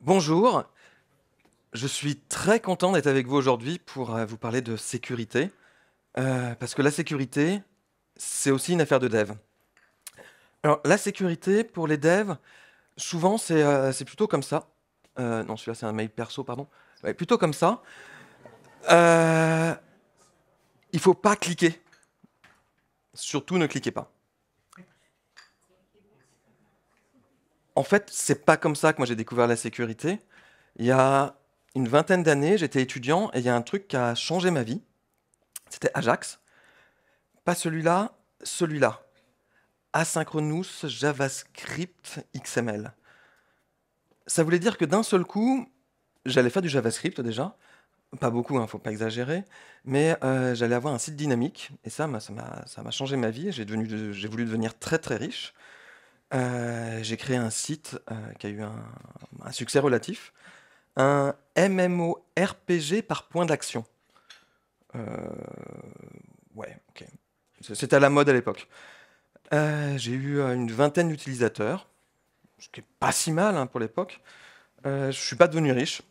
Bonjour, je suis très content d'être avec vous aujourd'hui pour euh, vous parler de sécurité, euh, parce que la sécurité, c'est aussi une affaire de dev. Alors la sécurité pour les devs, souvent c'est euh, plutôt comme ça. non, celui-là c'est un mail perso, pardon. plutôt comme ça. il faut pas cliquer. Surtout ne cliquez pas. En fait, c'est pas comme ça que moi j'ai découvert la sécurité. Il y a une vingtaine d'années, j'étais étudiant et il y a un truc qui a changé ma vie. C'était Ajax. Pas celui-là, celui-là. Asynchronous JavaScript XML. Ça voulait dire que d'un seul coup, j'allais faire du JavaScript déjà. Pas beaucoup, il hein, ne faut pas exagérer. Mais euh, j'allais avoir un site dynamique. Et ça, ça m'a changé ma vie. J'ai voulu devenir très très riche. Euh, j'ai créé un site euh, qui a eu un, succès relatif, un MMORPG par point d'action. Euh, ouais, C'était à la mode à l'époque. j'ai eu une vingtaine d'utilisateurs, ce qui n'est pas si mal hein, pour l'époque. je ne suis pas devenu riche.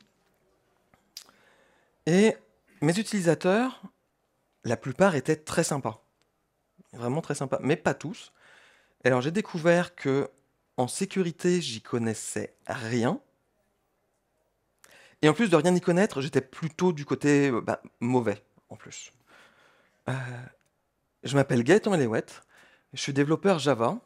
Et mes utilisateurs, la plupart étaient très sympas. Vraiment très sympas, mais pas tous. Alors j'ai découvert que en sécurité, j'y connaissais rien. Et en plus de rien y connaître, j'étais plutôt du côté euh, bah, mauvais, en plus. Euh, je m'appelle Gaëtan Eléouette, je suis développeur Java.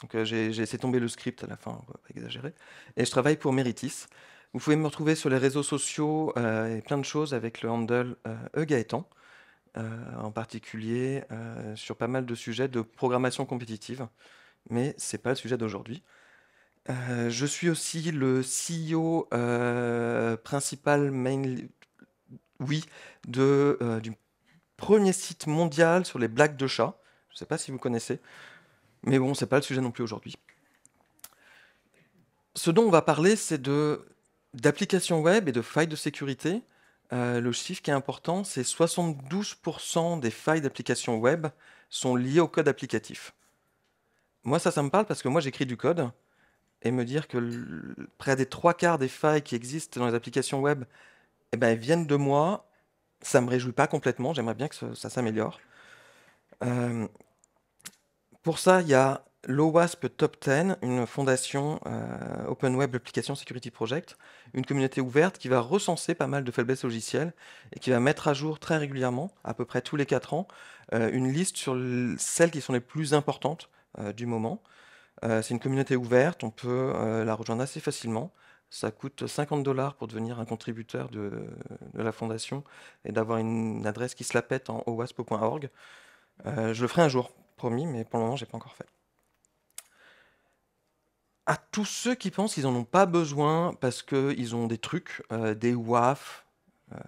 Donc euh, j'ai laissé tomber le script à la fin, on pas exagérer. Et je travaille pour Meritis. Vous pouvez me retrouver sur les réseaux sociaux et plein de choses avec le handle eGaëtan. E euh, en particulier euh, sur pas mal de sujets de programmation compétitive, mais ce n'est pas le sujet d'aujourd'hui. Euh, je suis aussi le CEO principal, oui, de, du premier site mondial sur les blagues de chat. Je ne sais pas si vous connaissez, mais bon, ce n'est pas le sujet non plus aujourd'hui. Ce dont on va parler, c'est d'applications web et de failles de sécurité euh, le chiffre qui est important, c'est 72% des failles d'applications web sont liées au code applicatif. Moi, ça, ça me parle parce que moi, j'écris du code et me dire que près des trois quarts des failles qui existent dans les applications web, et eh ben, viennent de moi. Ça me réjouit pas complètement. J'aimerais bien que ça, s'améliore. Euh, pour ça, il y a l'OWASP Top 10, une fondation euh, Open Web Application Security Project, une communauté ouverte qui va recenser pas mal de faiblesses logicielles et qui va mettre à jour très régulièrement, à peu près tous les 4 ans, euh, une liste sur celles qui sont les plus importantes euh, du moment. C'est une communauté ouverte, on peut la rejoindre assez facilement. Ça coûte 50 dollars pour devenir un contributeur de, la fondation et d'avoir une adresse qui se la pète en owasp.org. je le ferai un jour, promis, mais pour le moment, je pas encore fait à tous ceux qui pensent qu'ils n'en ont pas besoin parce qu'ils ont des trucs, euh, des WAF, euh,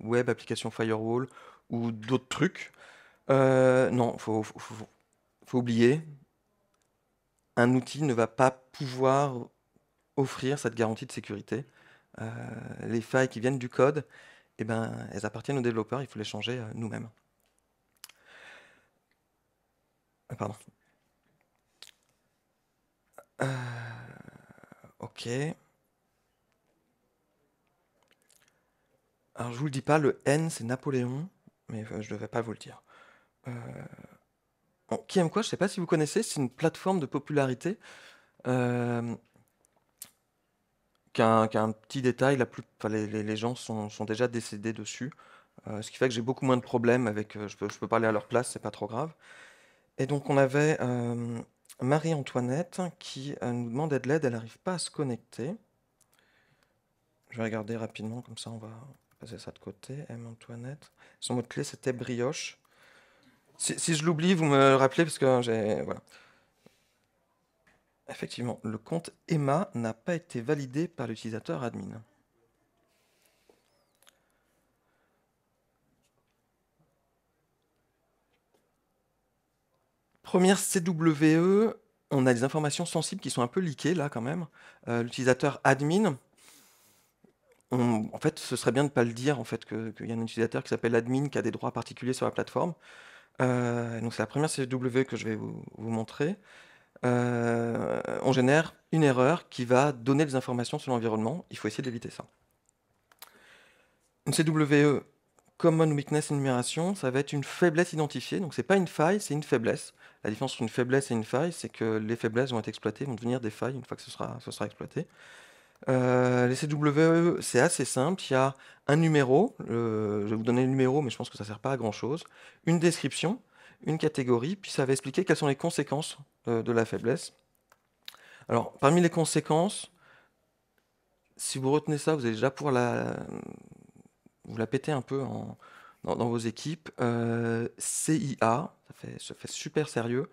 Web Application Firewall ou d'autres trucs. Euh, non, il faut, oublier, un outil ne va pas pouvoir offrir cette garantie de sécurité. les failles qui viennent du code, eh ben, elles appartiennent aux développeurs, il faut les changer nous-mêmes. Pardon. Euh, ok. Alors je vous le dis pas, le N c'est Napoléon, mais je ne devais pas vous le dire. Euh, qui aime quoi Je ne sais pas si vous connaissez, c'est une plateforme de popularité. Euh... Qu'un petit détail, la plus... les, gens sont, déjà décédés dessus. Euh, ce qui fait que j'ai beaucoup moins de problèmes avec. je, peux, je peux parler à leur place, c'est pas trop grave. Et donc on avait Marie-Antoinette qui euh, nous demandait de l'aide, elle n'arrive pas à se connecter. Je vais regarder rapidement, comme ça on va passer ça de côté. M-Antoinette. Son mot-clé de c'était brioche. Si, je l'oublie, vous me rappelez parce que j'ai. Voilà. Effectivement, le compte Emma n'a pas été validé par l'utilisateur admin. première CWE, on a des informations sensibles qui sont un peu liquées là quand même. Euh, l'utilisateur admin, en fait, ce serait bien de ne pas le dire en fait qu'il y a un utilisateur qui s'appelle admin qui a des droits particuliers sur la plateforme. Euh, donc c'est la première CWE que je vais vous, montrer. Euh, on génère une erreur qui va donner des informations sur l'environnement. Il faut essayer d'éviter ça. Une CWE common weakness enumeration, ça va être une faiblesse identifiée. Donc c'est pas une faille, c'est une faiblesse. La différence entre une faiblesse et une faille, c'est que les faiblesses vont être exploitées, vont devenir des failles une fois que ce sera, exploité. Euh, les CWE, c'est assez simple. Il y a un numéro, je vais vous donner le numéro, mais je pense que ça ne sert pas à grand-chose. Une description, une catégorie, puis ça va expliquer quelles sont les conséquences euh, de, la faiblesse. Alors, parmi les conséquences, si vous retenez ça, vous allez déjà pour la, vous la pétez un peu dans, vos équipes. Euh, CIA, ça fait, fait super sérieux.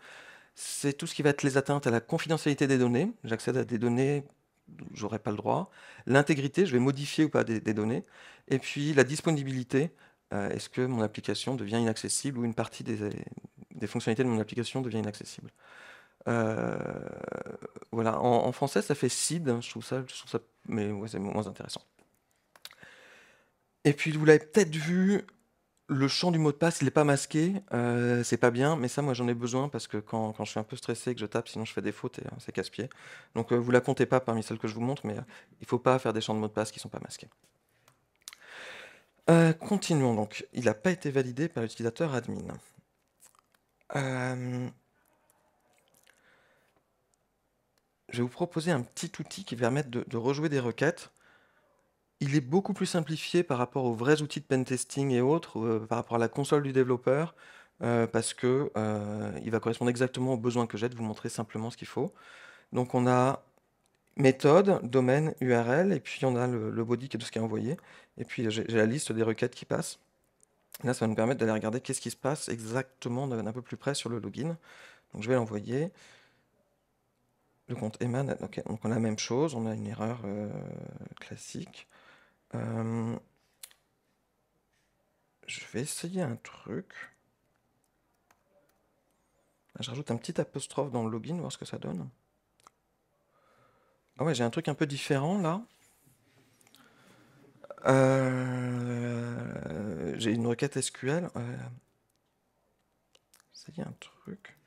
C'est tout ce qui va être les atteintes à la confidentialité des données. J'accède à des données, j'aurais pas le droit. L'intégrité, je vais modifier ou pas des, données. Et puis la disponibilité, euh, est-ce que mon application devient inaccessible ou une partie des, fonctionnalités de mon application devient inaccessible. Euh, voilà, en, français ça fait SID, je trouve ça, trouve ça mais c'est moins intéressant. Et puis vous l'avez peut-être vu, le champ du mot de passe, il n'est pas masqué, euh, c'est pas bien, mais ça, moi, j'en ai besoin parce que quand, je suis un peu stressé et que je tape, sinon je fais des fautes et euh, c'est casse-pied. Donc, vous euh, vous la comptez pas parmi celles que je vous montre, mais il il faut pas faire des champs de mot de passe qui sont pas masqués. continuons donc. Il n'a pas été validé par l'utilisateur admin. Je vais vous proposer un petit outil qui va de rejouer des requêtes il est beaucoup plus simplifié par rapport aux vrais outils de pentesting et autres, euh, par rapport à la console du développeur, euh, parce que euh, il va correspondre exactement aux besoins que j'ai, de vous montrer simplement ce qu'il faut. Donc on a méthode, domaine, URL, et puis on a le, body qui est tout ce qui est envoyé, et puis j'ai la liste des requêtes qui passent. Là, ça va nous permettre d'aller regarder qu'est-ce qui se passe exactement d'un peu plus près sur le login. Donc je vais l'envoyer. Le compte Eman, donc on a la même chose, on a une erreur classique. Euh, je vais essayer un truc. Ah, je rajoute un petit apostrophe dans le login, voir ce que ça donne. Ah ouais, j'ai un truc un peu différent là. Euh, j'ai une requête SQL. Euh, un truc.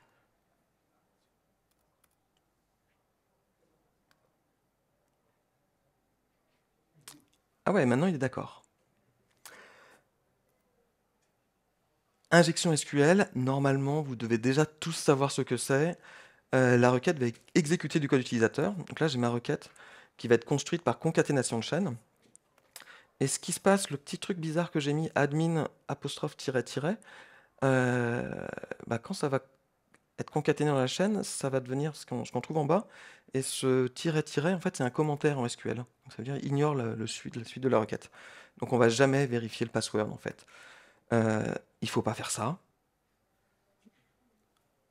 Ah ouais, maintenant il est d'accord. Injection SQL, normalement vous devez déjà tous savoir ce que c'est. Euh, la requête va exécutée du code utilisateur. Donc là j'ai ma requête qui va être construite par concaténation de chaîne. Et ce qui se passe, le petit truc bizarre que j'ai mis admin apostrophe tiret tiret, euh, bah, quand ça va être concaténé dans la chaîne, ça va devenir ce qu'on trouve en bas. Et ce tiret tiret, en fait, c'est un commentaire en SQL. ça veut dire ignore le, suite, la suite de la requête. Donc on va jamais vérifier le password en fait. Euh, il faut pas faire ça.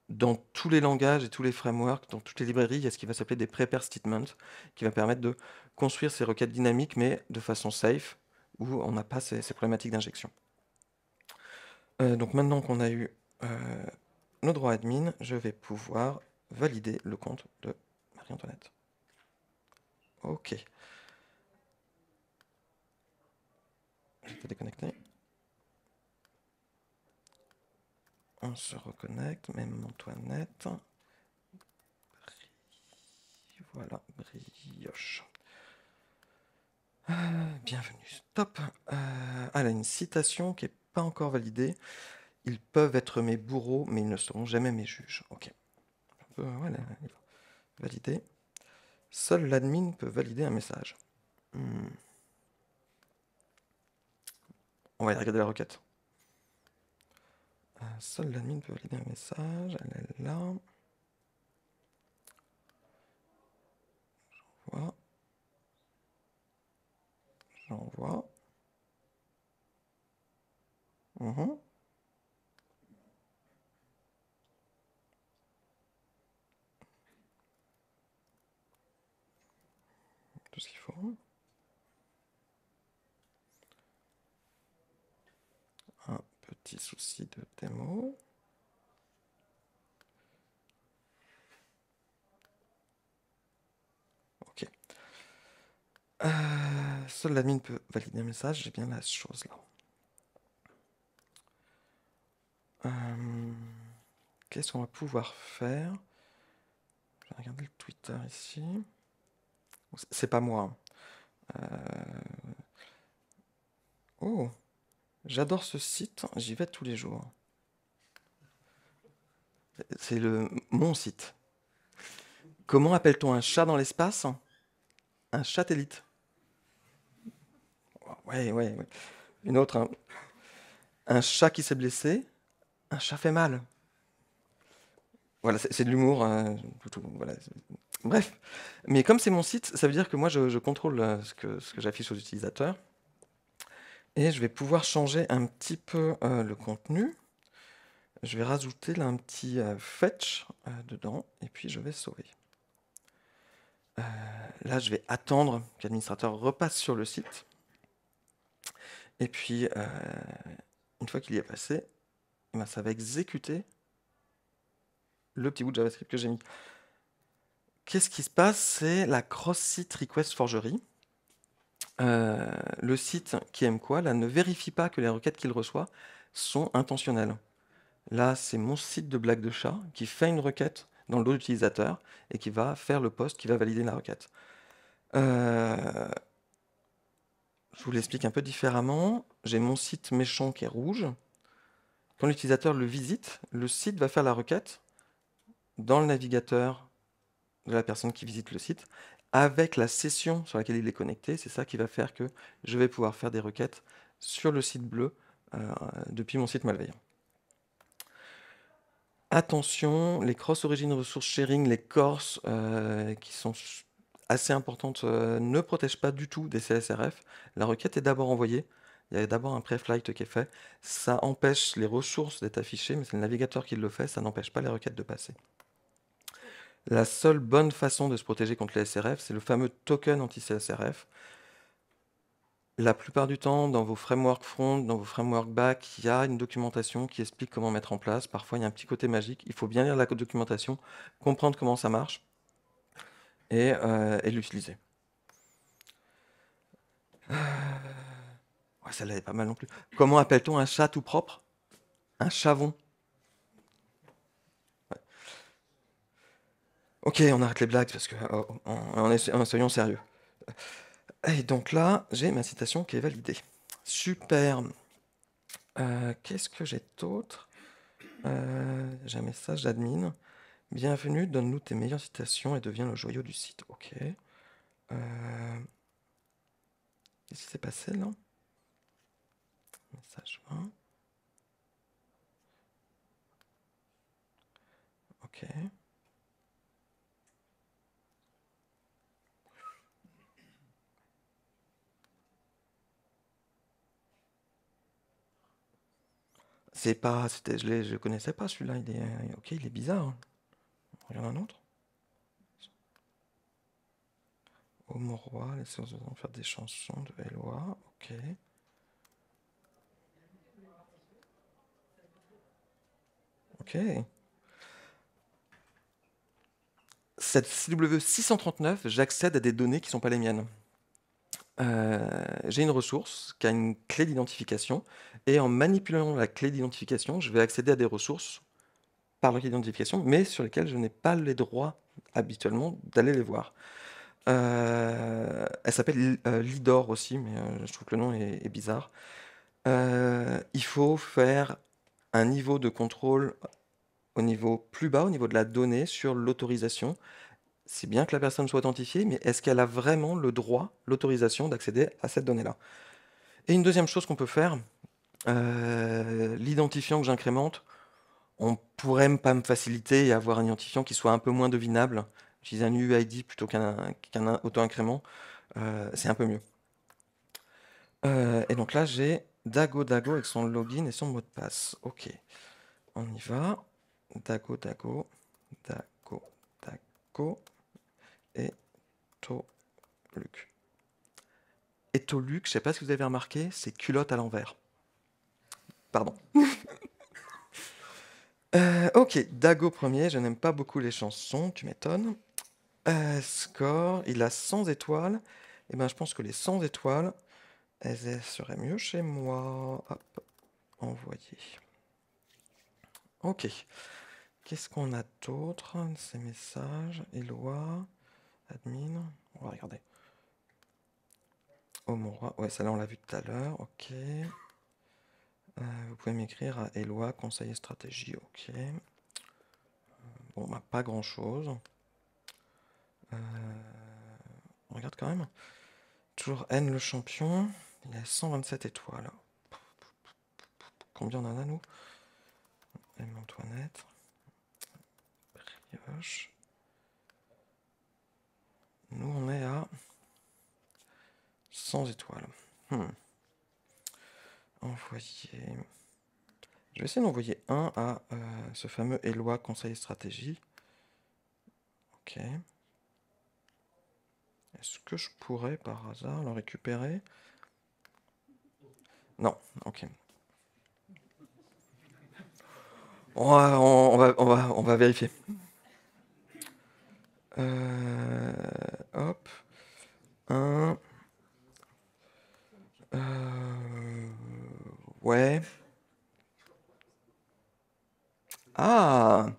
Dans tous les langages et tous les frameworks, dans toutes les librairies, il y a ce qui va s'appeler des prepare statements, qui va permettre de construire ces requêtes dynamiques, mais de façon safe, où on n'a pas ces, problématiques d'injection. Euh, donc maintenant qu'on a eu euh, nos droits admin, je vais pouvoir valider le compte de Marie-Antoinette. Ok. vais déconnecter. On se reconnecte, même Antoinette. Voilà, brioche. Euh, bienvenue. Stop. Euh, elle a une citation qui n'est pas encore validée. Ils peuvent être mes bourreaux, mais ils ne seront jamais mes juges. Ok. Euh, valider. Seul l'admin peut valider un message. Hmm. On va aller regarder la requête. Euh, seul l'admin peut valider un message. Elle ah est là. J'envoie. J'envoie. Mmh. tout ce qu'il faut. Hein. Un petit souci de démo. Ok. Euh, seul l'admin peut valider un message, j'ai bien la chose là. Euh, qu'est-ce qu'on va pouvoir faire Je vais regarder le Twitter ici. C'est pas moi. Euh, oh, j'adore ce site, j'y vais tous les jours. C'est le mon site. Comment appelle-t-on un chat dans l'espace Un satellite. Ouais, ouais, ouais. Une autre. Hein. Un chat qui s'est blessé, un chat fait mal. Voilà, c'est de l'humour. Hein. voilà, Bref. Mais comme c'est mon site, ça veut dire que moi, je, contrôle euh, ce que, j'affiche aux utilisateurs. Et je vais pouvoir changer un petit peu euh, le contenu. Je vais rajouter un petit euh, fetch dedans et puis je vais sauver. là, je vais attendre qu'administrateur l'administrateur repasse sur le site. Et puis, une fois qu'il y est passé, eh ben, ça va exécuter le petit bout de JavaScript que j'ai mis qu'est-ce qui se passe C'est la cross-site request forgery. Euh, le site qui aime quoi là ne vérifie pas que les requêtes qu'il reçoit sont intentionnelles. Là, c'est mon site de blague de chat qui fait une requête dans le dos utilisateur et qui va faire le poste qui va valider la requête. Euh, je vous l'explique un peu différemment. J'ai mon site méchant qui est rouge. Quand l'utilisateur le visite, le site va faire la requête dans le navigateur de la personne qui visite le site avec la session sur laquelle il est connecté. C'est ça qui va faire que je vais pouvoir faire des requêtes sur le site bleu euh, depuis mon site malveillant. Attention, les cross origines ressources sharing, les corses euh, qui sont assez importantes euh, ne protègent pas du tout des CSRF. La requête est d'abord envoyée. Il y a d'abord un pre flight qui est fait. Ça empêche les ressources d'être affichées, mais c'est le navigateur qui le fait. Ça n'empêche pas les requêtes de passer. La seule bonne façon de se protéger contre les SRF, c'est le fameux token anti-CSRF. La plupart du temps, dans vos frameworks front, dans vos frameworks back, il y a une documentation qui explique comment mettre en place. Parfois, il y a un petit côté magique. Il faut bien lire la documentation, comprendre comment ça marche et, euh, l'utiliser. Euh, ouais, pas mal non plus. Comment appelle-t-on un chat tout propre Un chavon. Ok, on arrête les blagues parce que oh, oh, oh, oh, soyons sérieux. Et donc là, j'ai ma citation qui est validée. Super. Euh, qu'est-ce que j'ai d'autre euh, J'ai un message d'admin. Bienvenue, donne-nous tes meilleures citations et deviens le joyau du site. Ok. Qu'est-ce euh, qui s'est passé là Message 20. Ok. C'est pas, c'était, je ne connaissais pas celui-là. Il est, ok, il est bizarre. Hein. en Regarde un autre. Au roi, les vont faire des chansons de Eloi. Ok. Ok. Cette CW639, j'accède à des données qui ne sont pas les miennes. Euh, j'ai une ressource qui a une clé d'identification et en manipulant la clé d'identification, je vais accéder à des ressources par clé d'identification, mais sur lesquelles je n'ai pas les droits habituellement d'aller les voir. Euh, elle s'appelle euh, Lidor aussi, mais je trouve que le nom est, bizarre. il faut faire un niveau de contrôle au niveau plus bas, au niveau de la donnée, sur l'autorisation c'est bien que la personne soit authentifiée, mais est-ce qu'elle a vraiment le droit, l'autorisation d'accéder à cette donnée-là Et une deuxième chose qu'on peut faire, euh, l'identifiant que j'incrémente, on pourrait pas me faciliter et avoir un identifiant qui soit un peu moins devinable. J'utilise un UID plutôt qu'un auto-incrément, euh, c'est un peu mieux. Euh, et donc là, j'ai Dago Dago avec son login et son mot de passe. Ok, on y va. Dago Dago, Dago Dago. Et Etoluc. Etoluc, je ne sais pas si vous avez remarqué, c'est culotte à l'envers. Pardon. Euh, ok, Dago premier, je n'aime pas beaucoup les chansons, tu m'étonnes. Euh, score, il a 100 étoiles. eh ben, je pense que les 100 étoiles, elles seraient mieux chez moi. Hop, envoyer. Ok. Qu'est-ce qu'on a d'autre Ces messages, Eloi. Admin, on va regarder. Oh mon roi, ouais, celle-là on l'a vu tout à l'heure, ok. Euh, vous pouvez m'écrire à Eloi, conseiller stratégie, ok. Euh, bon, bah, pas grand-chose. Euh, on regarde quand même. Toujours N le champion, il a 127 étoiles. Combien on en a nous M Antoinette. Brioche. Nous, on est à 100 étoiles. Hmm. Envoyer. Je vais essayer d'envoyer un à euh, ce fameux Eloi Conseil Stratégie. Ok. Est-ce que je pourrais par hasard le récupérer Non, ok. On va, on va, on va, on va vérifier. Euh, hop. Euh, ouais. Ah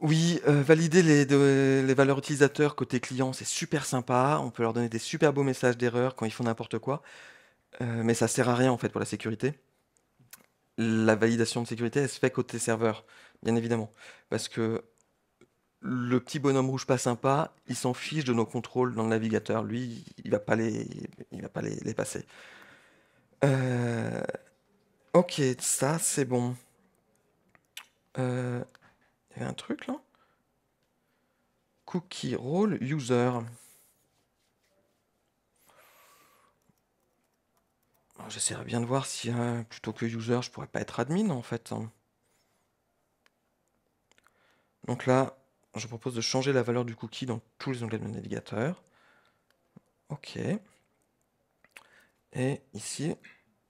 Oui, euh, valider les, les valeurs utilisateurs côté client, c'est super sympa. On peut leur donner des super beaux messages d'erreur quand ils font n'importe quoi. Euh, mais ça sert à rien en fait pour la sécurité. La validation de sécurité, elle se fait côté serveur bien évidemment. Parce que le petit bonhomme rouge pas sympa, il s'en fiche de nos contrôles dans le navigateur. Lui, il va pas les, il va pas les, passer. Euh, ok, ça c'est bon. Euh, il y avait un truc là. Cookie roll user. J'essaierai bien de voir si, euh, plutôt que user, je pourrais pas être admin en fait. Hein. Donc là, je propose de changer la valeur du cookie dans tous les onglets de mon navigateur. OK. Et ici,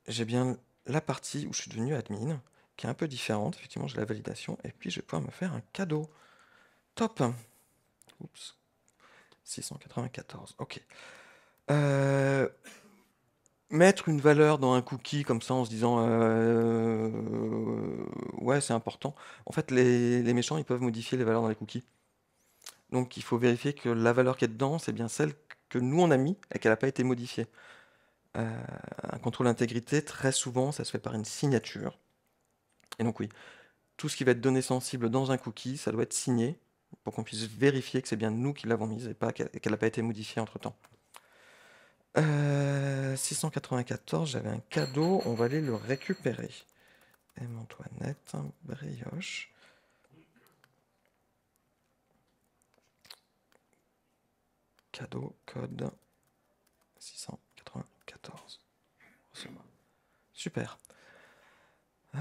j'ai bien la partie où je suis devenu admin, qui est un peu différente. Effectivement, j'ai la validation. Et puis, je vais pouvoir me faire un cadeau. Top Oups. 694. OK. Euh, mettre une valeur dans un cookie comme ça en se disant euh, ouais c'est important. En fait les, méchants ils peuvent modifier les valeurs dans les cookies. Donc il faut vérifier que la valeur qui est dedans c'est bien celle que nous on a mis et qu'elle n'a pas été modifiée. Euh, un contrôle d'intégrité très souvent ça se fait par une signature. Et donc oui, tout ce qui va être donné sensible dans un cookie ça doit être signé pour qu'on puisse vérifier que c'est bien nous qui l'avons mise et, pas, qu'elle n'a pas été modifiée entre temps. 694, euh, j'avais un cadeau, on va aller le récupérer. M. Antoinette, brioche. Cadeau, code 694. Super. Euh,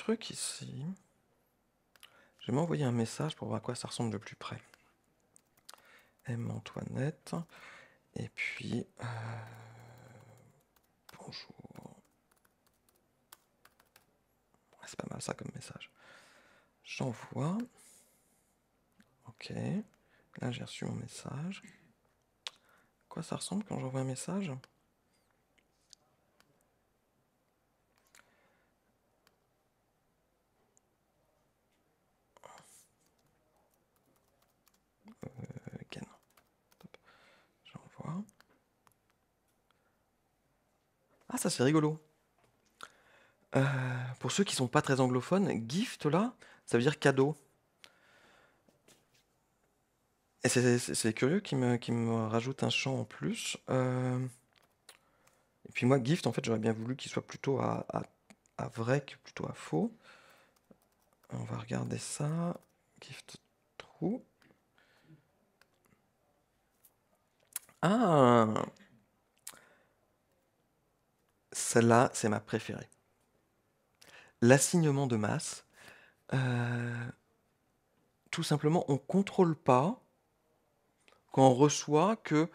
truc ici. Je vais m'envoyer un message pour voir à quoi ça ressemble de plus près. M. Antoinette. Et puis. Euh, bonjour. C'est pas mal ça comme message. J'envoie. Ok. Là, j'ai reçu mon message. Quoi ça ressemble quand j'envoie un message Ah, ça c'est rigolo. Euh, pour ceux qui sont pas très anglophones, gift là, ça veut dire cadeau. Et c'est curieux qu'il me, me, rajoute un champ en plus. Euh. Et puis moi, gift, en fait, j'aurais bien voulu qu'il soit plutôt à, vrai que plutôt à faux. On va regarder ça. Gift true. Ah celle-là, c'est ma préférée. L'assignement de masse. Euh, tout simplement, on ne contrôle pas quand on reçoit que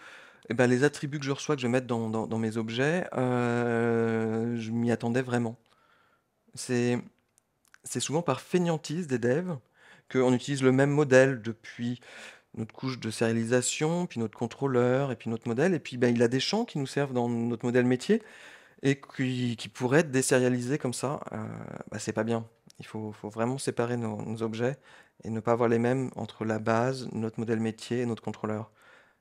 eh ben, les attributs que je reçois, que je vais dans, mes objets, euh, je m'y attendais vraiment. C'est souvent par fainéantise des devs qu'on utilise le même modèle depuis notre couche de sérialisation, puis notre contrôleur, et puis notre modèle. Et puis ben, il a des champs qui nous servent dans notre modèle métier et qui, qui pourraient être désérialisé comme ça, euh, bah, c'est pas bien. Il faut, vraiment séparer nos, objets et ne pas avoir les mêmes entre la base, notre modèle métier et notre contrôleur.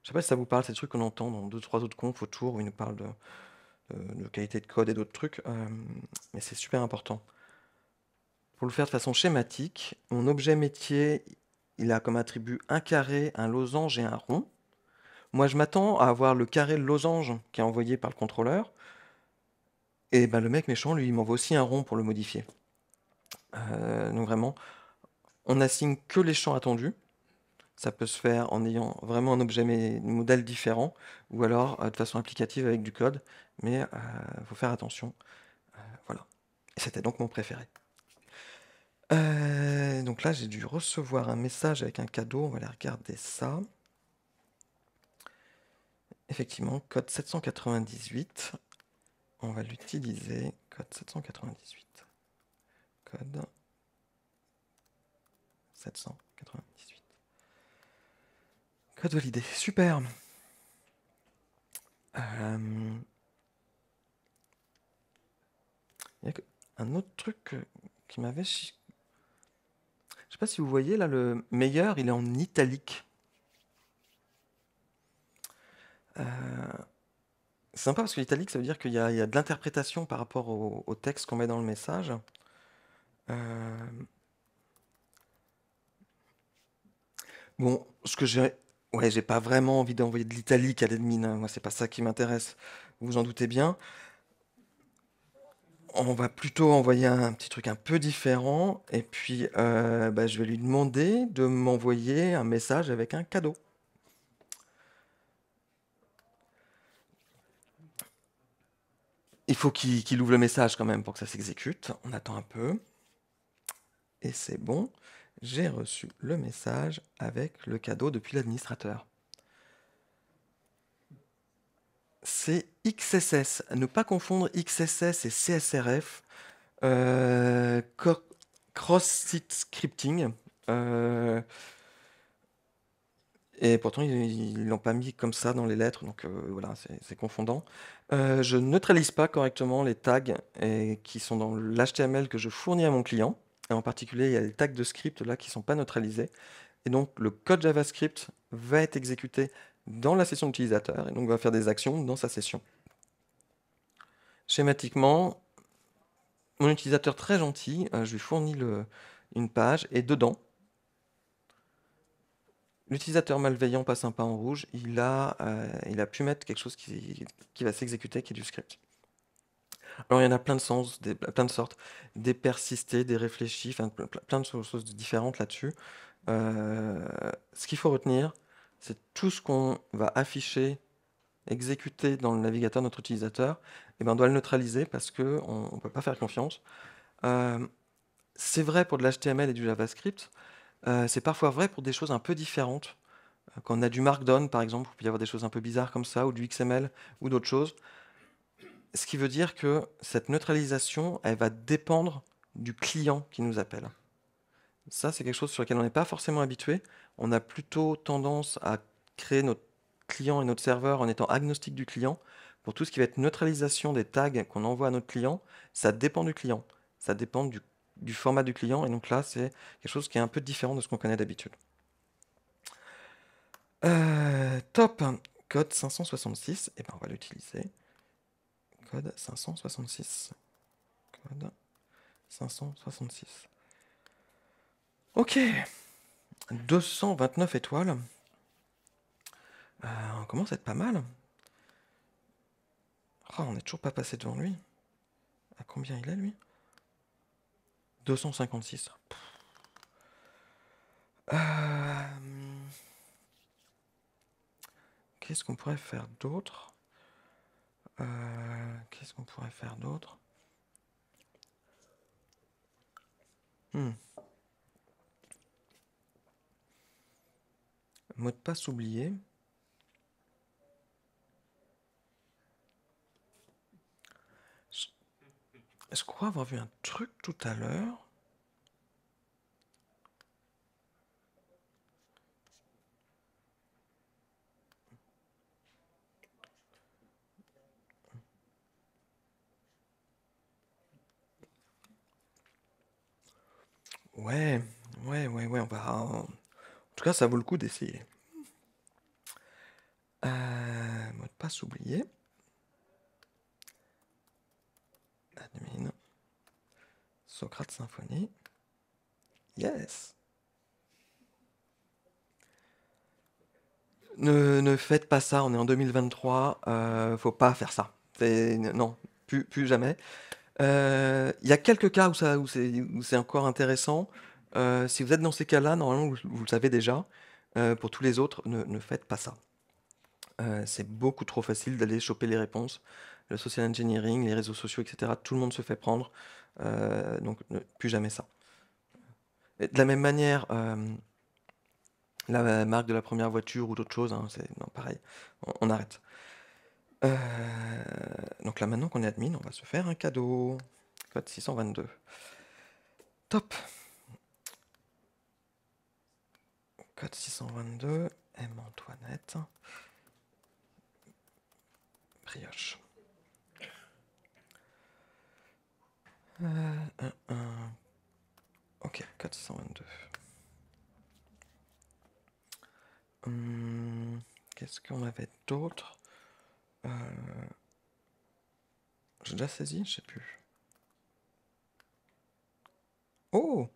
Je sais pas si ça vous parle, c'est trucs qu'on entend dans deux, trois autres confs autour où ils nous parlent de, qualité de code et d'autres trucs, euh, mais c'est super important. Pour le faire de façon schématique, mon objet métier, il a comme attribut un carré, un losange et un rond. Moi, je m'attends à avoir le carré de losange qui est envoyé par le contrôleur, et ben, le mec méchant, lui, il m'envoie aussi un rond pour le modifier. Euh, donc vraiment, on n'assigne que les champs attendus. Ça peut se faire en ayant vraiment un objet mais, modèle différent ou alors euh, de façon applicative avec du code, mais il euh, faut faire attention. voilà. Et c'était donc mon préféré. donc là, j'ai dû recevoir un message avec un cadeau. On va aller regarder ça. Effectivement, code 798 on va l'utiliser. Code 798. Code 798. Code validé. Super. Euh, il y a un autre truc qui m'avait... Je sais pas si vous voyez là, le meilleur, il est en italique. Euh... C'est sympa parce que l'italique, ça veut dire qu'il y a, de l'interprétation par rapport au, texte qu'on met dans le message. Euh, bon, ce que j'ai. Ouais, j'ai pas vraiment envie d'envoyer de l'italique à l'admin. Hein. Moi, c'est pas ça qui m'intéresse. Vous vous en doutez bien. On va plutôt envoyer un petit truc un peu différent. Et puis, euh, bah, je vais lui demander de m'envoyer un message avec un cadeau. Il faut qu'il ouvre le message quand même pour que ça s'exécute. On attend un peu. Et c'est bon. J'ai reçu le message avec le cadeau depuis l'administrateur. C'est XSS. Ne pas confondre XSS et CSRF. Euh, cross-site scripting. Euh, et pourtant, ils ne l'ont pas mis comme ça dans les lettres, donc euh, voilà, c'est confondant. Euh, je neutralise pas correctement les tags et, qui sont dans l'HTML que je fournis à mon client. en particulier, il y a les tags de script là qui ne sont pas neutralisés. Et donc, le code JavaScript va être exécuté dans la session utilisateur et donc va faire des actions dans sa session. Schématiquement, mon utilisateur très gentil, euh, je lui fournis une page et dedans, L'utilisateur malveillant passe un pas en rouge, il a, euh, il a pu mettre quelque chose qui, qui va s'exécuter, qui est du script. Alors il y en a plein de sens, plein de sortes, des persistés, des réfléchis, plein de choses différentes là-dessus. Euh, ce qu'il faut retenir, c'est tout ce qu'on va afficher, exécuter dans le navigateur, de notre utilisateur, eh ben, on doit le neutraliser parce qu'on ne peut pas faire confiance. Euh, c'est vrai pour de l'HTML et du JavaScript, euh, c'est parfois vrai pour des choses un peu différentes. Euh, quand on a du Markdown, par exemple, il peut y avoir des choses un peu bizarres comme ça ou du XML ou d'autres choses. Ce qui veut dire que cette neutralisation, elle va dépendre du client qui nous appelle. Ça, c'est quelque chose sur lequel on n'est pas forcément habitué. On a plutôt tendance à créer notre client et notre serveur en étant agnostique du client. Pour tout ce qui va être neutralisation des tags qu'on envoie à notre client, ça dépend du client. Ça dépend du du format du client. Et donc là, c'est quelque chose qui est un peu différent de ce qu'on connaît d'habitude. Euh, top code 566. Et eh ben on va l'utiliser. Code 566. Code 566. Ok. 229 étoiles. Euh, on commence à être pas mal. Oh, on n'est toujours pas passé devant lui. À combien il est, lui 256. Euh, qu'est-ce qu'on pourrait faire d'autre euh, Qu'est-ce qu'on pourrait faire d'autre hmm. Mot de passe oublié. Est-ce qu'on va avoir vu un truc tout à l'heure Ouais, ouais, ouais, ouais, on va. En tout cas, ça vaut le coup d'essayer. Euh, mot de passe oublié. Socrate Symphonie. Yes. Ne, ne, faites pas ça, on est en 2023, euh, faut pas faire ça. Non, plus, jamais. Euh, il y a quelques cas où, ça, où c'est encore intéressant. Euh, si vous êtes dans ces cas-là, normalement, vous, le savez déjà. Euh, pour tous les autres, ne, ne faites pas ça. c'est beaucoup trop facile d'aller choper les réponses le social engineering, les réseaux sociaux, etc. Tout le monde se fait prendre. Euh, donc, plus jamais ça. de la même manière, euh, la marque de la première voiture ou d'autres choses, hein, c'est pareil, on, arrête. Euh, donc là, maintenant qu'on est admin, on va se faire un cadeau. Code 622. Top. Code 622, M. Antoinette. Brioche. Euh, un, Ok, 422. Hum, qu'est-ce qu'on avait d'autre euh, J'ai déjà saisi, je sais plus. Oh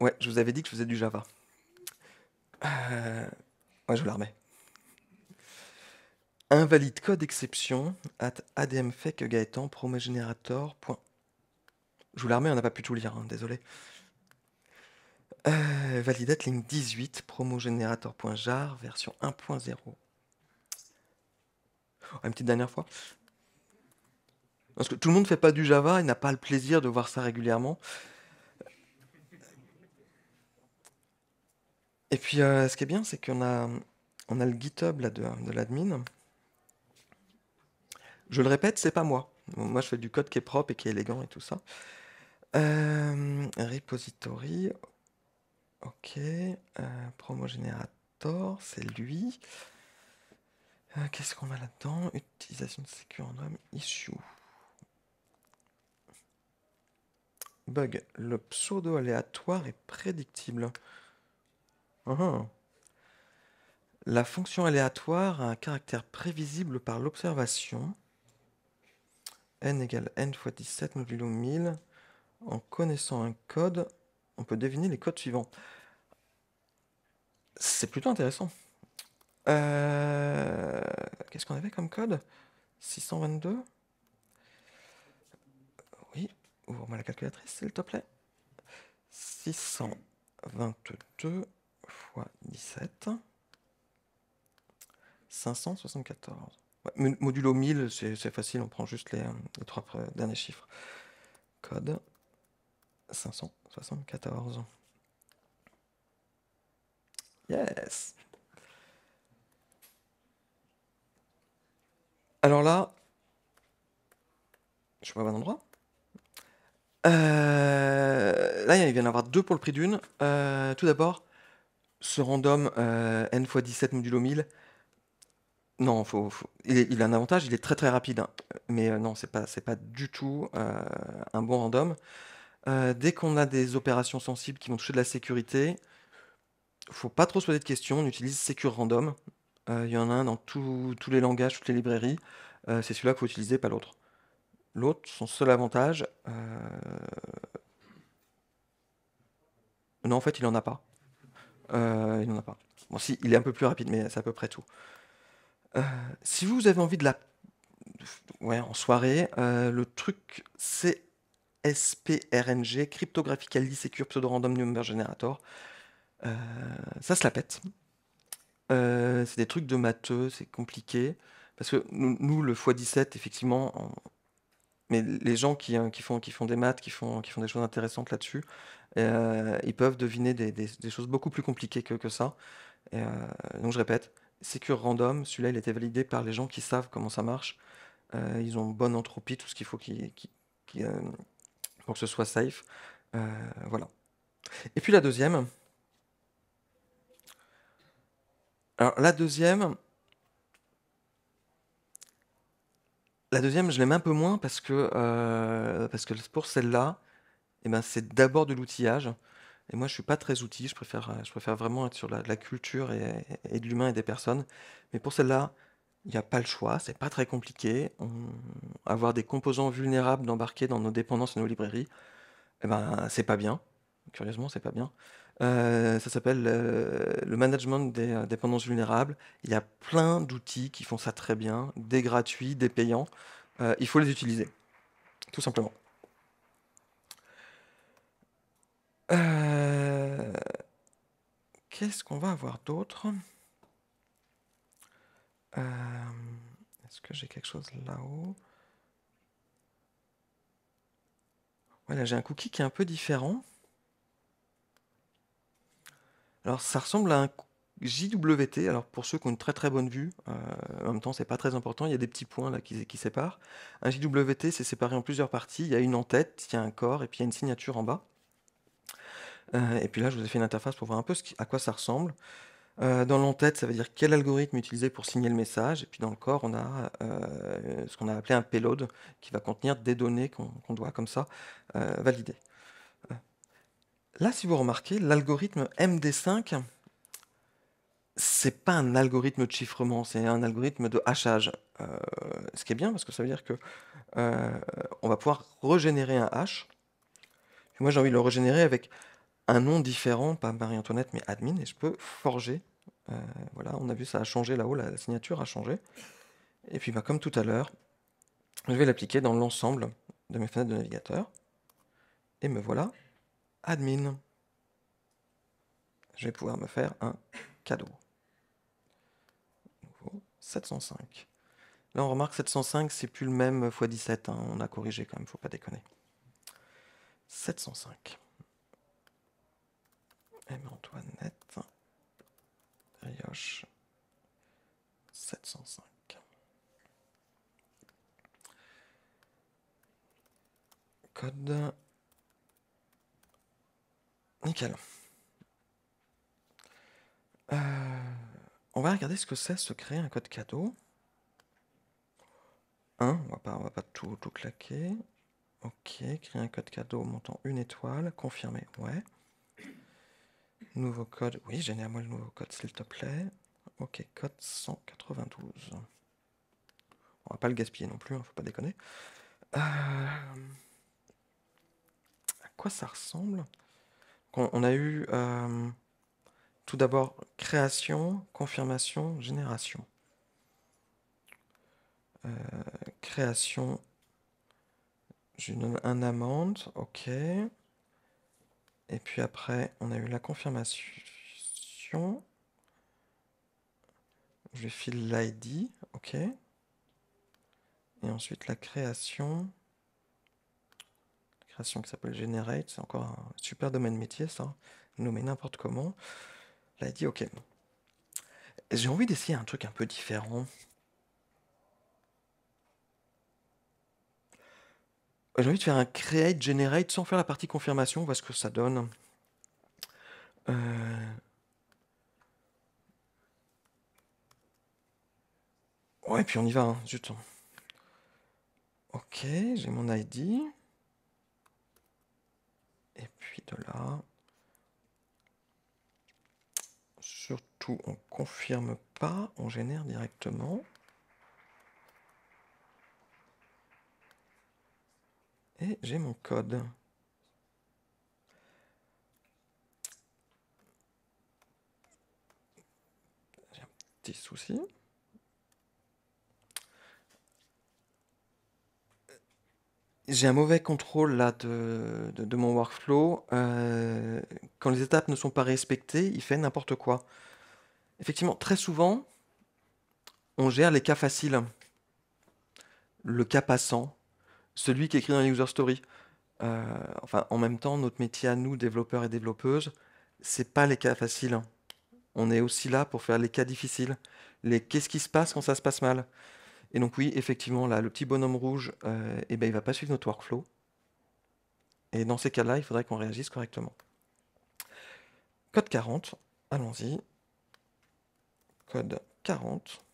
Ouais, je vous avais dit que je faisais du Java. Euh, ouais, je vous la remets. Invalide code exception at admfakegaetan.promogenerator. Je vous la remets, on n'a pas pu tout lire, hein, désolé. Euh, validate ligne 18 promogenerator.jar version 1.0. une petite dernière fois. Parce que tout le monde ne fait pas du Java, il n'a pas le plaisir de voir ça régulièrement. Et puis, euh, ce qui est bien, c'est qu'on a, on a le GitHub là, de l'admin. Je le répète, c'est pas moi. Moi, je fais du code qui est propre et qui est élégant et tout ça. Euh, repository. Ok. Euh, promo generator, c'est lui. Euh, qu'est-ce qu'on a là-dedans Utilisation de secure issue. Bug. Le pseudo aléatoire est prédictible. Ah ah. La fonction aléatoire a un caractère prévisible par l'observation n égale n fois 17 modulo 1000. En connaissant un code, on peut deviner les codes suivants. C'est plutôt intéressant. Euh, qu'est-ce qu'on avait comme code 622 Oui, ouvre-moi la calculatrice s'il te plaît. 622 fois 17. 574 modulo 1000, c'est facile, on prend juste les, trois derniers chiffres. Code 574. Yes Alors là, je suis pas au bon endroit. Euh, là, il vient d'en avoir deux pour le prix d'une. Euh, tout d'abord, ce random euh, n x 17 modulo 1000, non, Il, a un avantage, il est très très rapide. Hein. Mais euh, non, c'est pas, pas du tout euh, un bon random. Euh, dès qu'on a des opérations sensibles qui vont toucher de la sécurité, faut pas trop se poser de questions. On utilise Secure Random. Il y en a un dans tous les langages, toutes les librairies. c'est celui-là qu'il faut utiliser, pas l'autre. L'autre, son seul avantage. Non, en fait, il en a pas. il n'en a pas. Bon, si, il est un peu plus rapide, mais c'est à peu près tout. Euh, si vous avez envie de la... Ouais, en soirée, euh, le truc CSPRNG, Cryptographical Secure Pseudo Random Number Generator, euh, ça se la pète. c'est des trucs de matheux, c'est compliqué. Parce que nous, le x17, effectivement, mais les gens hein, qui, font, qui font des maths, qui font, qui font des choses intéressantes là-dessus, ils peuvent deviner des, choses beaucoup plus compliquées que, ça. donc je répète, Secure Random, celui-là, il était validé par les gens qui savent comment ça marche. Euh, ils ont bonne entropie, tout ce qu'il faut euh, pour que ce soit safe. Euh, voilà. Et puis la deuxième. Alors la deuxième. La deuxième, je l'aime un peu moins parce que, parce que pour celle-là, eh ben, c'est d'abord de l'outillage. Et moi, je ne suis pas très outil. Je préfère, euh, je préfère vraiment être sur la, culture et, de l'humain et des personnes. Mais pour celle-là, il n'y a pas le choix. C'est pas très compliqué. Avoir des composants vulnérables d'embarquer dans nos dépendances et nos librairies, ce eh ben, c'est pas bien. Curieusement, c'est pas bien. Euh, ça s'appelle euh, le management des dépendances vulnérables. Il y a plein d'outils qui font ça très bien, des gratuits, des payants. il faut les utiliser, tout simplement. Euh, qu'est-ce qu'on va avoir d'autre euh, Est-ce que j'ai quelque chose là-haut Voilà, j'ai un cookie qui est un peu différent. Alors ça ressemble à un JWT, alors pour ceux qui ont une très très bonne vue, euh, en même temps c'est pas très important, il y a des petits points là qui, qui séparent. Un JWT c'est séparé en plusieurs parties, il y a une en-tête, il y a un corps et puis il y a une signature en bas. Euh, et puis là, je vous ai fait une interface pour voir un peu ce à quoi ça ressemble. Euh, dans l'entête, ça veut dire quel algorithme utiliser pour signer le message. Et puis dans le corps, on a euh, ce qu'on a appelé un payload qui va contenir des données qu'on doit comme ça valider. Là, si vous remarquez, l'algorithme MD5, c'est pas un algorithme de chiffrement, c'est un algorithme de hachage. ce qui est bien parce que ça veut dire que on va pouvoir régénérer un hash. moi, j'ai envie de le régénérer avec un nom différent, pas Marie-Antoinette, mais admin, et je peux forger. Euh, voilà, on a vu, ça a changé là-haut, la signature a changé. Et puis, bah, comme tout à l'heure, je vais l'appliquer dans l'ensemble de mes fenêtres de navigateur. Et me voilà admin. Je vais pouvoir me faire un cadeau. 705. Là, on remarque 705, c'est plus le même x17. Hein. On a corrigé quand même, faut pas déconner. 705. M. Antoinette, Rioche 705. Code. Nickel. Euh, on va regarder ce que c'est se créer un code cadeau. on va pas, on va pas tout, tout claquer. Ok, créer un code cadeau montant une étoile, confirmé, ouais. Nouveau code. Oui, génère-moi le nouveau code, s'il te plaît. Ok, code 192. On va pas le gaspiller non plus, ne hein, faut pas déconner. Euh, à quoi ça ressemble on, a eu euh, tout d'abord création, confirmation, génération. Euh, création, je donne un amende, ok. Et puis après, on a eu la confirmation. Je file l'ID, ok. Et ensuite la création. La création qui s'appelle Generate, c'est encore un super domaine métier ça, hein. nommé n'importe comment. L'ID, ok. J'ai envie d'essayer un truc un peu différent. Bah, j'ai envie de faire un create, generate, sans faire la partie confirmation, on voit ce que ça donne. Euh... Ouais, puis on y va, du hein, zut. Ok, j'ai mon ID. Et puis de là, surtout on confirme pas, on génère directement. Et j'ai mon code. J'ai un petit souci. J'ai un mauvais contrôle là de, mon workflow. Euh, quand les étapes ne sont pas respectées, il fait n'importe quoi. Effectivement, très souvent, on gère les cas faciles. Le cas passant, celui qui écrit dans les user stories. Euh, enfin, en même temps, notre métier à nous, développeurs et développeuses, c'est pas les cas faciles. Hein. On est aussi là pour faire les cas difficiles. Les qu'est-ce qui se passe quand ça se passe mal. Et donc oui, effectivement, là, le petit bonhomme rouge, il euh, ne eh ben, il va pas suivre notre workflow. Et dans ces cas-là, il faudrait qu'on réagisse correctement. Code 40, allons-y. Code 40.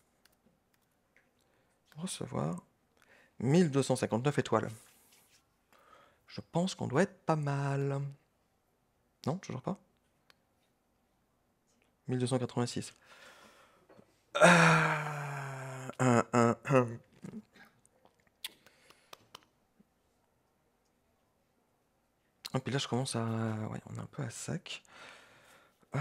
Recevoir. 1259 étoiles. Je pense qu'on doit être pas mal. Non, toujours pas 1286. Euh, un, un, Et oh, puis là, je commence à. Ouais, on est un peu à sec. Euh,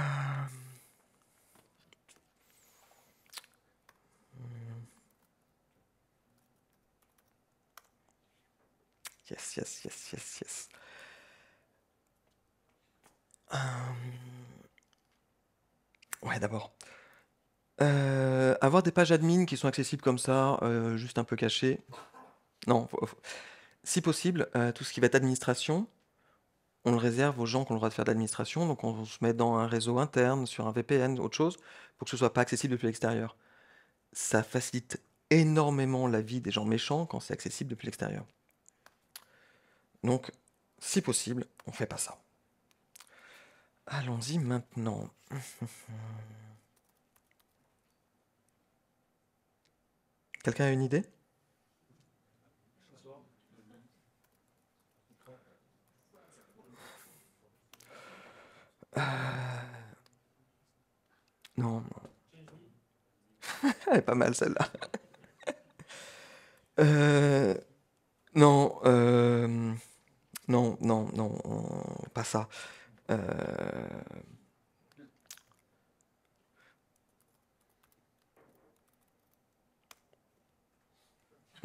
Yes, yes, yes, yes, yes. Euh, ouais, d'abord. Euh, avoir des pages admin qui sont accessibles comme ça, euh, juste un peu cachées. Non, si possible, tout ce qui va être administration, on le réserve aux gens qui ont le droit de faire d'administration. Donc on se met dans un réseau interne, sur un VPN, autre chose, pour que ce soit pas accessible depuis l'extérieur. Ça facilite énormément la vie des gens méchants quand c'est accessible depuis l'extérieur. Donc, si possible, on ne fait pas ça. Allons-y maintenant. Quelqu'un a une idée euh, Non. Elle est pas mal celle-là. Euh, non. Euh, non, non, non, pas ça. Euh,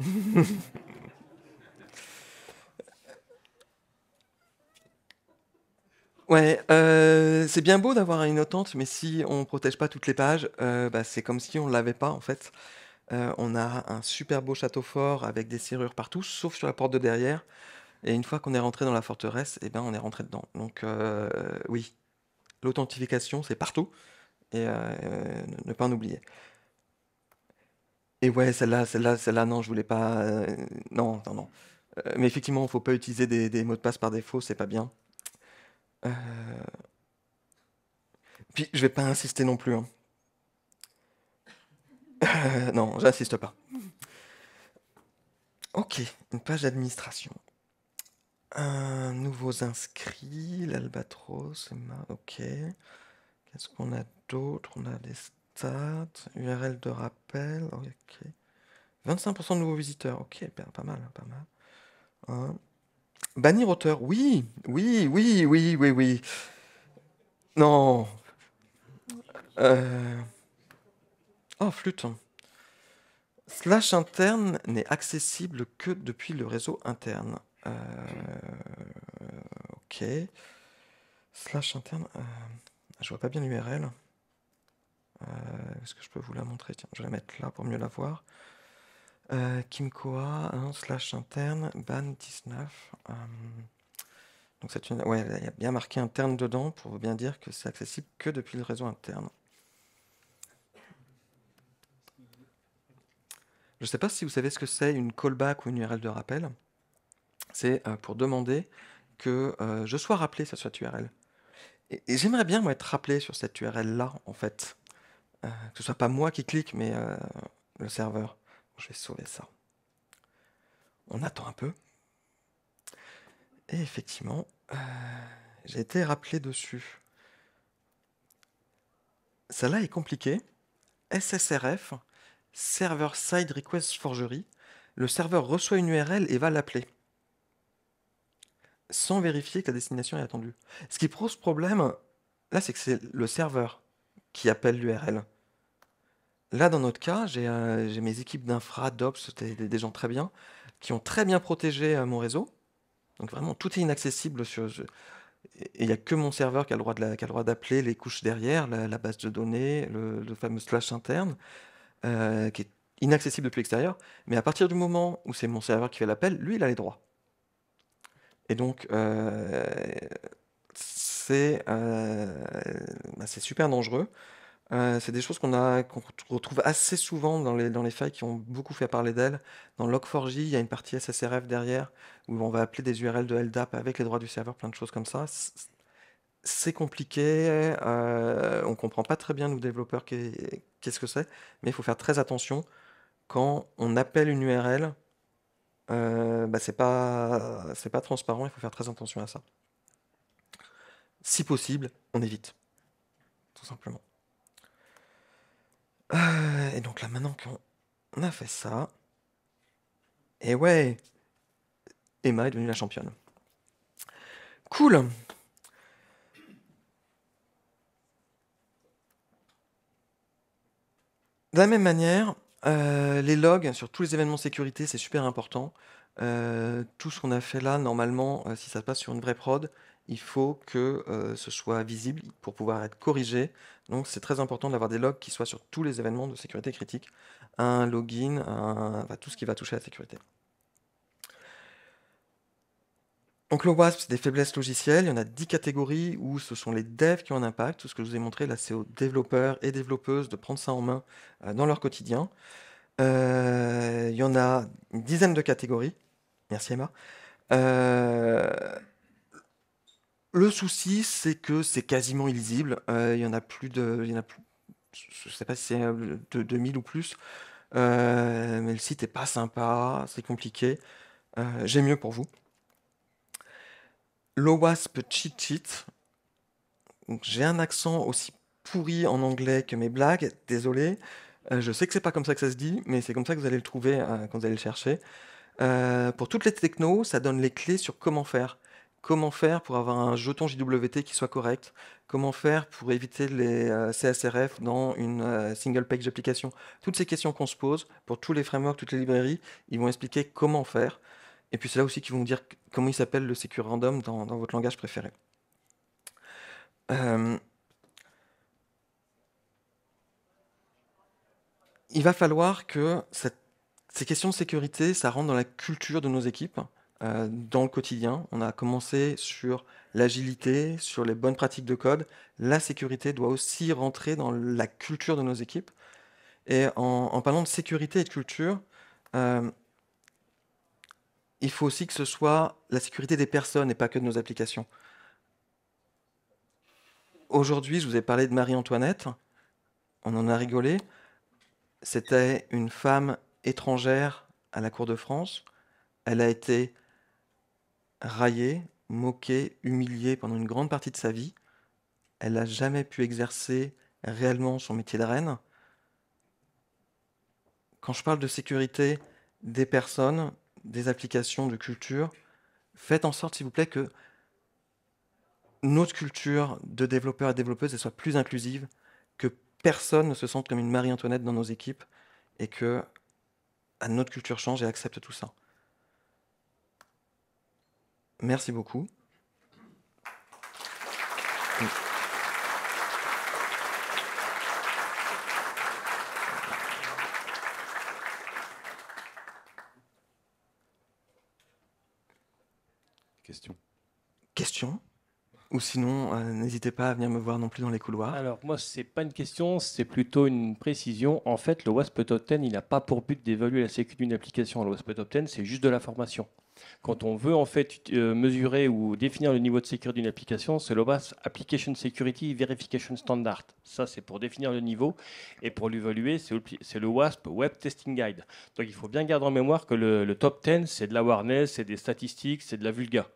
ouais, euh, c'est bien beau d'avoir une autente mais si on ne protège pas toutes les pages, euh, bah, c'est comme si on ne l'avait pas en fait. on a un super beau château fort avec des serrures partout, sauf sur la porte de derrière. Et une fois qu'on est rentré dans la forteresse, eh ben, on est rentré dedans. Donc euh, oui, l'authentification, c'est partout. Et euh, ne pas en oublier. Et ouais, celle-là, celle-là, celle-là, non, je voulais pas. Euh, non, non, non. mais effectivement, il ne faut pas utiliser des, mots de passe par défaut, c'est pas bien. Puis je ne vais pas insister non plus. hein. non, j'insiste pas. Ok, une page d'administration. Un nouveau inscrit, l'albatros, ma... ok. Qu'est-ce qu'on a d'autre On a des stats, URL de rappel, ok. 25% de nouveaux visiteurs, ok, pas mal, hein, pas mal. Hein. Bannir auteur, oui, oui, oui, oui, oui, oui. Non. Euh. Oh, flûte. Slash interne n'est accessible que depuis le réseau interne. Euh, ok. Slash interne. Euh, je vois pas bien l'URL. Euh, est-ce que je peux vous la montrer Tiens, je vais la mettre là pour mieux la voir. Euh, Kimcoa, slash interne, ban 19. donc c'est une. il y a bien marqué interne dedans pour bien dire que c'est accessible que depuis le réseau interne. Je ne sais pas si vous savez ce que c'est une callback ou une URL de rappel c'est euh, pour demander que euh, je sois rappelé sur cette URL. Et, j'aimerais bien être rappelé sur cette URL-là, en fait. Euh, que ce soit pas moi qui clique, mais le serveur. Je vais sauver ça. On attend un peu. Et effectivement, j'ai été rappelé dessus. Celle-là est compliqué. SSRF, Server Side Request Forgery. Le serveur reçoit une URL et va l'appeler sans vérifier que la destination est attendue. Ce qui pose problème, là, c'est que c'est le serveur qui appelle l'URL. Là, dans notre cas, j'ai euh, mes équipes d'infra, d'ops, des, des, gens très bien, qui ont très bien protégé euh, mon réseau. Donc vraiment, tout est inaccessible. Sur, il n'y a que mon serveur qui a le droit d'appeler les couches derrière, la, base de données, le, fameux slash interne, euh, qui est inaccessible depuis l'extérieur. Mais à partir du moment où c'est mon serveur qui fait l'appel, lui, il a les droits. Et donc, euh, c'est euh, bah, c'est super dangereux. Euh, c'est des choses qu'on a retrouve assez souvent dans les, dans les failles qui ont beaucoup fait parler d'elles. Dans Log4j, il y a une partie SSRF derrière où on va appeler des URL de LDAP avec les droits du serveur, plein de choses comme ça. C'est compliqué, on ne comprend pas très bien, nous développeurs, qu'est-ce que c'est, mais il faut faire très attention quand on appelle une URL euh, bah, c'est pas, c'est pas transparent, il faut faire très attention à ça. Si possible, on évite. Tout simplement. Euh, et donc là, maintenant qu'on a fait ça. Et ouais! Emma est devenue la championne. Cool! De la même manière, euh, les logs sur tous les événements sécurité, c'est super important. Euh, tout ce qu'on a fait là, normalement, euh, si ça se passe sur une vraie prod, il faut que ce soit visible pour pouvoir être corrigé. Donc c'est très important d'avoir des logs qui soient sur tous les événements de sécurité critique, un login, tout ce qui va toucher à la sécurité. Donc le WASP, c'est des faiblesses logicielles. Il y en a 10 catégories où ce sont les devs qui ont un impact. Tout ce que je vous ai montré, là, c'est aux développeurs et développeuses de prendre ça en main euh, dans leur quotidien. Euh, il y en a une dizaine de catégories. Merci Emma. Euh, le souci, c'est que c'est quasiment illisible. il y en a plus de... Il y en a plus, je ne sais pas si c'est de 2000 ou plus. mais le site n'est pas sympa, c'est compliqué. J'ai mieux pour vous. L'OWASP Cheat Cheat. J'ai un accent aussi pourri en anglais que mes blagues, désolé. Euh, je sais que c'est pas comme ça que ça se dit, mais c'est comme ça que vous allez le trouver euh, quand vous allez le chercher. Euh, pour toutes les technos, ça donne les clés sur comment faire. Comment faire pour avoir un jeton JWT qui soit correct Comment faire pour éviter les CSRF dans une single page d'application Toutes ces questions qu'on se pose pour tous les frameworks, toutes les librairies, ils vont expliquer comment faire. Et puis c'est là aussi qu'ils vont vous dire comment il s'appelle le secure random dans, votre langage préféré. Euh, il va falloir que ces questions de sécurité, ça rentre dans la culture de nos équipes, euh, dans le quotidien. On a commencé sur l'agilité, sur les bonnes pratiques de code. La sécurité doit aussi rentrer dans la culture de nos équipes. Et en, parlant de sécurité et de culture, euh, il faut aussi que ce soit la sécurité des personnes et pas que de nos applications. Aujourd'hui, je vous ai parlé de Marie-Antoinette. On en a rigolé. C'était une femme étrangère à la cour de France. Elle a été raillée, moquée, humiliée pendant une grande partie de sa vie. Elle n'a jamais pu exercer réellement son métier de reine. Quand je parle de sécurité des personnes, des applications de culture, faites en sorte, s'il vous plaît, que notre culture de développeurs et développeuses soit plus inclusive, que personne ne se sente comme une Marie-Antoinette dans nos équipes et que notre culture change et accepte tout ça. Merci beaucoup. Question. Question ou sinon, euh, n'hésitez pas à venir me voir non plus dans les couloirs. Alors, moi, c'est pas une question, c'est plutôt une précision. En fait, le WASP Top 10, il n'a pas pour but d'évaluer la sécurité d'une application. Le WASP Top 10, c'est juste de la formation. Quand on veut en fait euh, mesurer ou définir le niveau de sécurité d'une application, c'est le WASP Application Security Verification Standard. Ça, c'est pour définir le niveau. Et pour l'évaluer, c'est le WASP Web Testing Guide. Donc, il faut bien garder en mémoire que le, top 10, c'est de la l'awareness, c'est des statistiques, c'est de la vulga.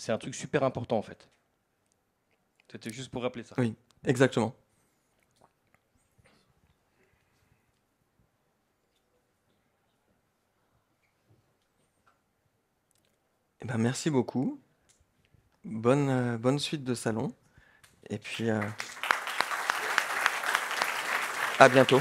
C'est un truc super important en fait. C'était juste pour rappeler ça. Oui, exactement. Eh ben, merci beaucoup. Bonne, euh, bonne suite de salon. Et puis, euh, à bientôt.